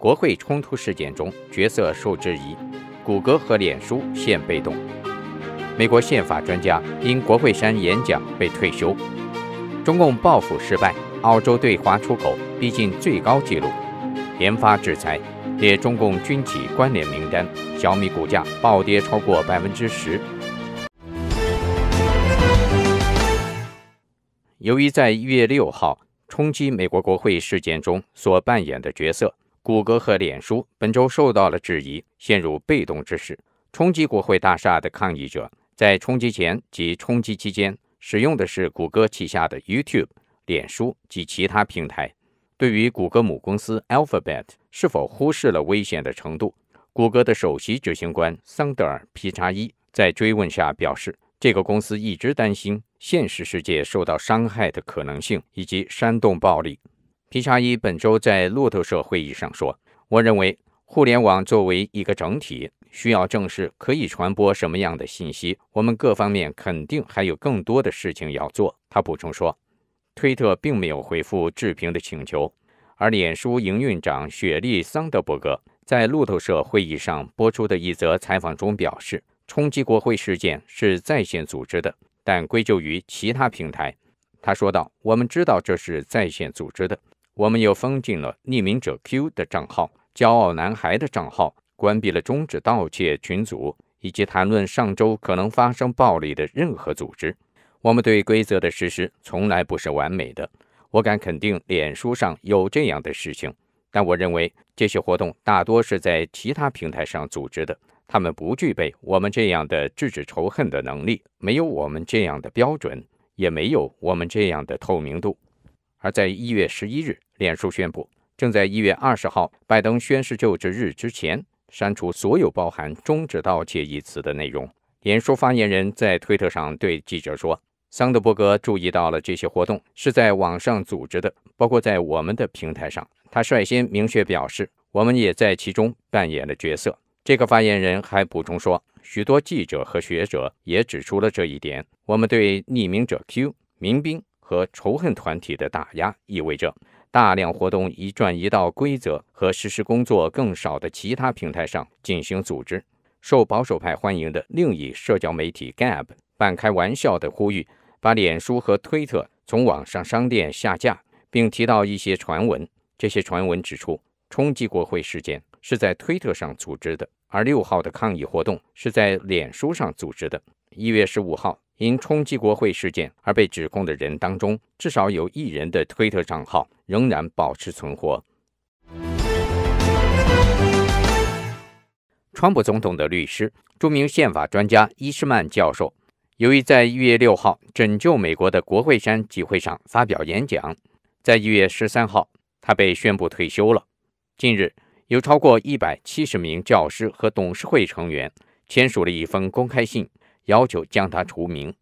国会冲突事件中角色受质疑，谷歌和脸书现被动。美国宪法专家因国会山演讲被退休。中共报复失败，澳洲对华出口逼近最高纪录，研发制裁，列中共军企关联名单。小米股价暴跌超过百分之十。由于在一月六号冲击美国国会事件中所扮演的角色。谷歌和脸书本周受到了质疑，陷入被动之势。冲击国会大厦的抗议者在冲击前及冲击期间使用的是谷歌旗下的 YouTube、脸书及其他平台。对于谷歌母公司 Alphabet 是否忽视了危险的程度，谷歌的首席执行官桑德尔·皮查伊在追问下表示：“这个公司一直担心现实世界受到伤害的可能性，以及煽动暴力。”皮查伊本周在路透社会议上说：“我认为互联网作为一个整体，需要正视可以传播什么样的信息。我们各方面肯定还有更多的事情要做。”他补充说：“推特并没有回复置评的请求。”而脸书营运长雪莉桑德伯格在路透社会议上播出的一则采访中表示：“冲击国会事件是在线组织的，但归咎于其他平台。”他说道：“我们知道这是在线组织的。”我们又封禁了匿名者 Q 的账号、骄傲男孩的账号，关闭了终止盗窃群组，以及谈论上周可能发生暴力的任何组织。我们对规则的实施从来不是完美的。我敢肯定，脸书上有这样的事情，但我认为这些活动大多是在其他平台上组织的。他们不具备我们这样的制止仇恨的能力，没有我们这样的标准，也没有我们这样的透明度。而在一月十一日。脸书宣布，正在一月二十号拜登宣誓就职日之前删除所有包含“终止盗窃”一词的内容。脸书发言人在推特上对记者说：“桑德伯格注意到了这些活动是在网上组织的，包括在我们的平台上。他率先明确表示，我们也在其中扮演了角色。”这个发言人还补充说，许多记者和学者也指出了这一点。我们对匿名者、Q 民兵和仇恨团体的打压意味着。大量活动已转移到规则和实施工作更少的其他平台上进行组织。受保守派欢迎的另一社交媒体 GAB 半开玩笑地呼吁把脸书和推特从网上商店下架，并提到一些传闻。这些传闻指出，冲击国会事件是在推特上组织的，而六号的抗议活动是在脸书上组织的。一月十五号。因冲击国会事件而被指控的人当中，至少有一人的推特账号仍然保持存活。川普总统的律师、著名宪法专家伊士曼教授，由于在一月六号拯救美国的国会山集会上发表演讲，在一月十三号，他被宣布退休了。近日，有超过一百七十名教师和董事会成员签署了一封公开信。要求将他除名。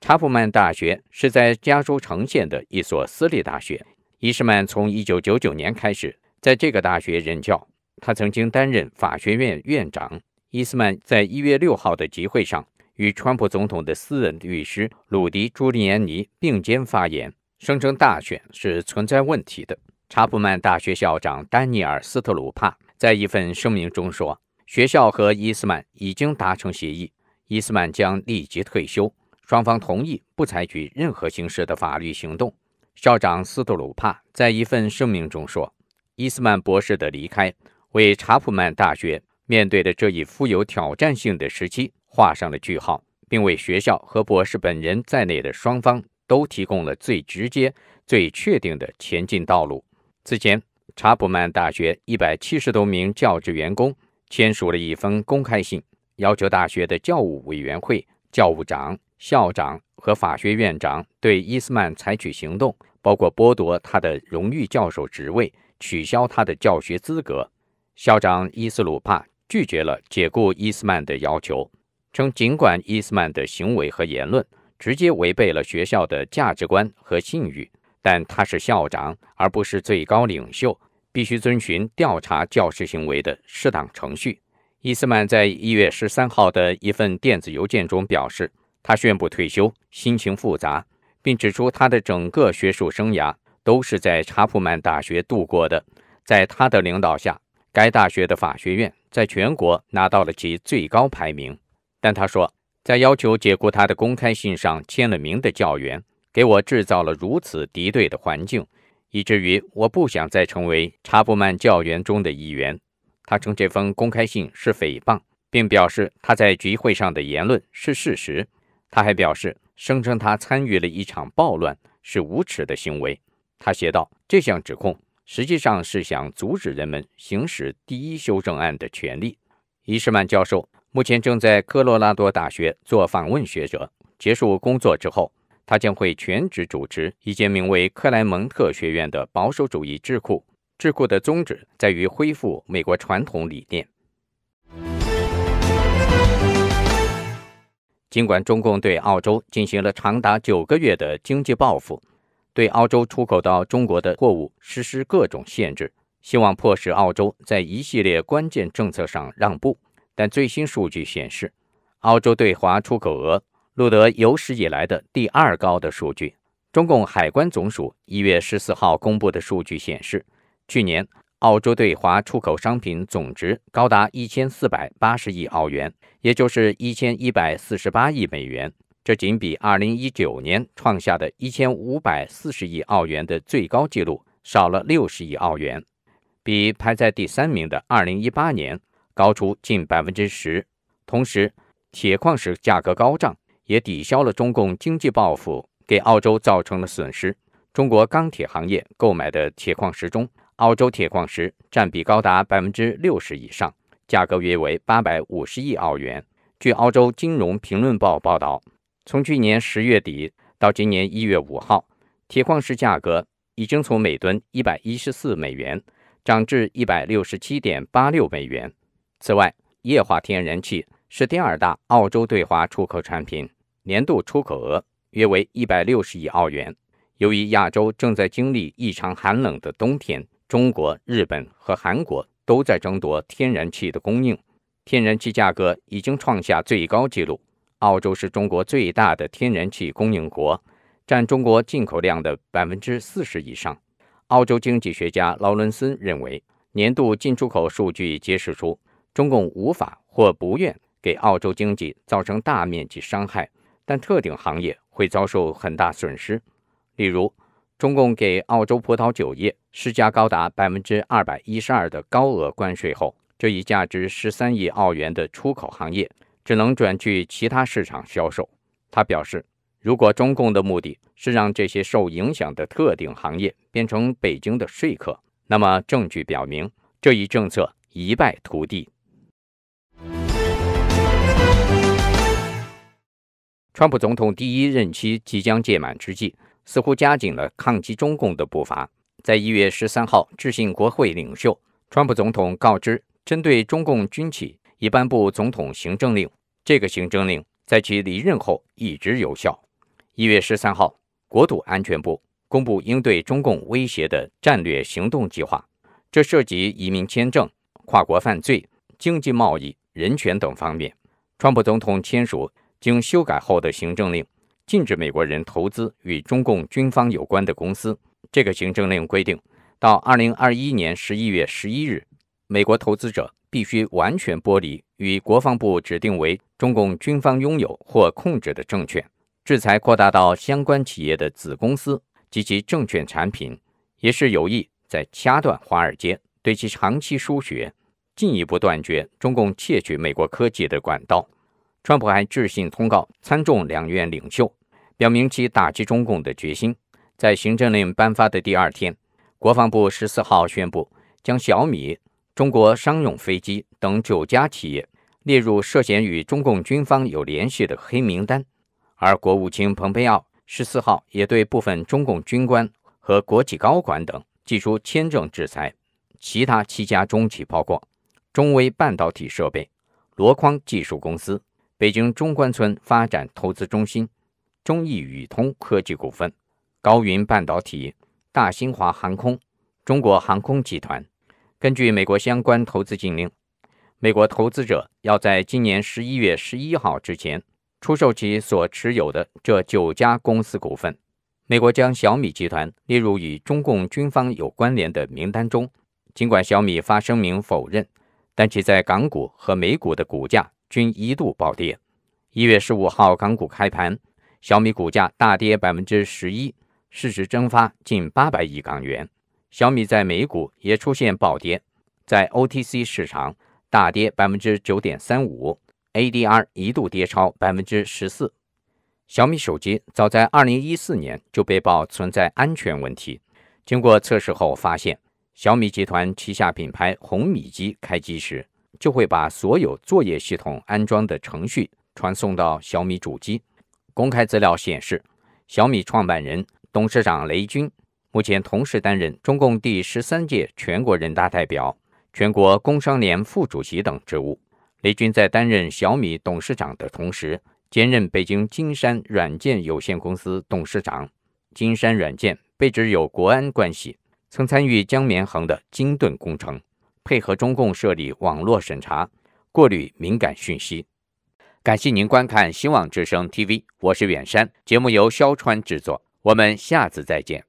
查普曼大学是在加州城县的一所私立大学。伊斯曼从1999年开始在这个大学任教，他曾经担任法学院院长。伊斯曼在一月六号的集会上与川普总统的私人律师鲁迪·朱利安尼并肩发言，声称大选是存在问题的。查普曼大学校长丹尼尔·斯特鲁帕在一份声明中说：“学校和伊斯曼已经达成协议。”伊斯曼将立即退休，双方同意不采取任何形式的法律行动。校长斯特鲁帕在一份声明中说：“伊斯曼博士的离开为查普曼大学面对的这一富有挑战性的时期画上了句号，并为学校和博士本人在内的双方都提供了最直接、最确定的前进道路。”此前，查普曼大学170多名教职员工签署了一封公开信。要求大学的教务委员会、教务长、校长和法学院长对伊斯曼采取行动，包括剥夺他的荣誉教授职位、取消他的教学资格。校长伊斯鲁帕拒绝了解雇伊斯曼的要求，称尽管伊斯曼的行为和言论直接违背了学校的价值观和信誉，但他是校长而不是最高领袖，必须遵循调查教师行为的适当程序。伊斯曼在一月十三号的一份电子邮件中表示，他宣布退休，心情复杂，并指出他的整个学术生涯都是在查普曼大学度过的。在他的领导下，该大学的法学院在全国拿到了其最高排名。但他说，在要求解雇他的公开信上签了名的教员，给我制造了如此敌对的环境，以至于我不想再成为查普曼教员中的一员。他称这封公开信是诽谤，并表示他在集会上的言论是事实。他还表示，声称他参与了一场暴乱是无耻的行为。他写道：“这项指控实际上是想阻止人们行使第一修正案的权利。”伊士曼教授目前正在科罗拉多大学做访问学者，结束工作之后，他将会全职主持一间名为克莱蒙特学院的保守主义智库。智库的宗旨在于恢复美国传统理念。尽管中共对澳洲进行了长达九个月的经济报复，对澳洲出口到中国的货物实施各种限制，希望迫使澳洲在一系列关键政策上让步，但最新数据显示，澳洲对华出口额录得有史以来的第二高的数据。中共海关总署一月十四号公布的数据显示。去年，澳洲对华出口商品总值高达一千四百八十亿澳元，也就是一千一百四十八亿美元。这仅比二零一九年创下的一千五百四十亿澳元的最高纪录少了六十亿澳元，比排在第三名的二零一八年高出近百分之十。同时，铁矿石价格高涨也抵消了中共经济报复给澳洲造成的损失。中国钢铁行业购买的铁矿石中，澳洲铁矿石占比高达百分之六十以上，价格约为八百五十亿澳元。据澳洲金融评论报报道，从去年十月底到今年一月五号，铁矿石价格已经从每吨一百一十四美元涨至一百六十七点八六美元。此外，液化天然气是第二大澳洲对华出口产品，年度出口额约为一百六十亿澳元。由于亚洲正在经历异常寒冷的冬天。中国、日本和韩国都在争夺天然气的供应，天然气价格已经创下最高纪录。澳洲是中国最大的天然气供应国，占中国进口量的百分之四十以上。澳洲经济学家劳伦森认为，年度进出口数据揭示出，中共无法或不愿给澳洲经济造成大面积伤害，但特定行业会遭受很大损失，例如。中共给澳洲葡萄酒业施加高达百分之二百一十二的高额关税后，这一价值十三亿澳元的出口行业只能转去其他市场销售。他表示，如果中共的目的是让这些受影响的特定行业变成北京的说客，那么证据表明这一政策一败涂地。川普总统第一任期即将届满之际。似乎加紧了抗击中共的步伐。在一月十三号，致信国会领袖川普总统告知，针对中共军企已颁布总统行政令，这个行政令在其离任后一直有效。一月十三号，国土安全部公布应对中共威胁的战略行动计划，这涉及移民签证、跨国犯罪、经济贸易、人权等方面。川普总统签署经修改后的行政令。禁止美国人投资与中共军方有关的公司。这个行政令规定，到二零二一年十一月十一日，美国投资者必须完全剥离与国防部指定为中共军方拥有或控制的证券。制裁扩大到相关企业的子公司及其证券产品，也是有意在掐断华尔街对其长期输血，进一步断绝中共窃取美国科技的管道。川普还致信通告参众两院领袖，表明其打击中共的决心。在行政令颁发的第二天，国防部十四号宣布将小米、中国商用飞机等九家企业列入涉嫌与中共军方有联系的黑名单。而国务卿蓬佩奥十四号也对部分中共军官和国企高管等寄出签证制裁。其他七家中企包括中微半导体设备、罗筐技术公司。北京中关村发展投资中心、中意宇通科技股份、高云半导体、大新华航空、中国航空集团，根据美国相关投资禁令，美国投资者要在今年十一月十一号之前出售其所持有的这九家公司股份。美国将小米集团列入与中共军方有关联的名单中，尽管小米发声明否认，但其在港股和美股的股价。均一度暴跌。一月十五号，港股开盘，小米股价大跌百分之十一，市值蒸发近八百亿港元。小米在美股也出现暴跌，在 OTC 市场大跌百分之九点三五，ADR 一度跌超百分之十四。小米手机早在二零一四年就被曝存在安全问题，经过测试后发现，小米集团旗下品牌红米机开机时。就会把所有作业系统安装的程序传送到小米主机。公开资料显示，小米创办人、董事长雷军目前同时担任中共第十三届全国人大代表、全国工商联副主席等职务。雷军在担任小米董事长的同时，兼任北京金山软件有限公司董事长。金山软件被指有国安关系，曾参与江绵恒的“金盾工程”。配合中共设立网络审查，过滤敏感讯息。感谢您观看《希望之声 TV》，我是远山，节目由肖川制作。我们下次再见。